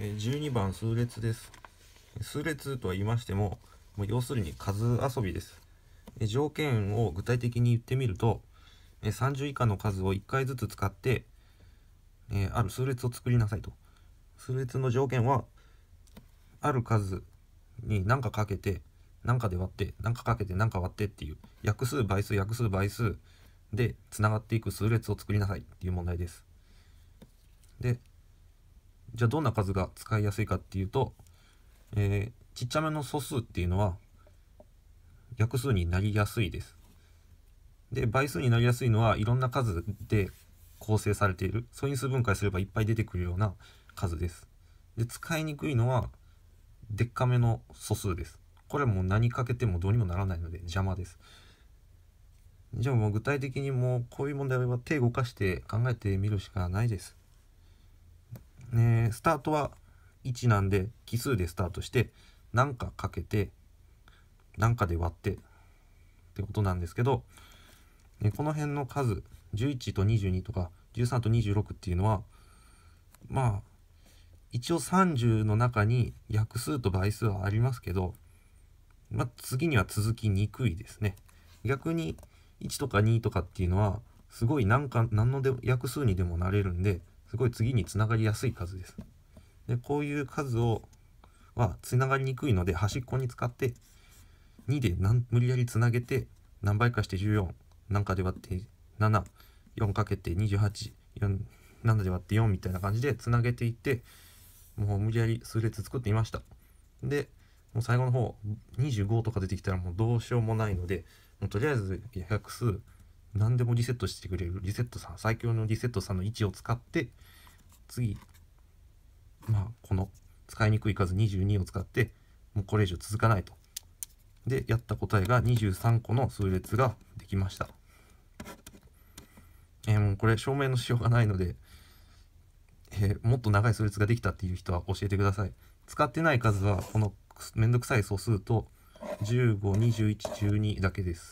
12番数列です。数列とは言いましても、要するに数遊びです。条件を具体的に言ってみると、30以下の数を1回ずつ使って、ある数列を作りなさいと。数列の条件は、ある数に何かかけて、何かで割って、何かかけて、何か割ってっていう、約数、倍数、約数、倍数でつながっていく数列を作りなさいっていう問題です。で、じゃあどんな数が使いやすいかっていうと、えー、ちっちゃめの素数っていうのは逆数になりやすいです。で倍数になりやすいのはいろんな数で構成されている素因数分解すればいっぱい出てくるような数です。で使いにくいのはでっかめの素数です。これもう何かけてもどうにもならないので邪魔です。じゃあもう具体的にもうこういう問題は手を動かして考えてみるしかないです。ね、スタートは1なんで奇数でスタートして何かかけて何かで割ってってことなんですけど、ね、この辺の数11と22とか13と26っていうのはまあ一応30の中に約数と倍数はありますけど、まあ、次には続きにくいですね。逆に1とか2とかっていうのはすごい何か何ので約数にでもなれるんですごい次につながりやすい数です。でこういう数をはつながりにくいので端っこに使って2で無理やりつなげて何倍かして14何かで割って74かけて287で割って4みたいな感じでつなげていってもう無理やり数列作っていましたでもう最後の方25とか出てきたらもうどうしようもないのでもうとりあえず約数何でもリセットしてくれるリセットさん最強のリセットさんの位置を使って次まあこの使いにくい数22を使ってもうこれ以上続かないとでやった答えが23個の数列ができましたえー、もうこれ証明のしようがないので、えー、もっと長い数列ができたっていう人は教えてください使ってない数はこのめんどくさい素数と152112だけです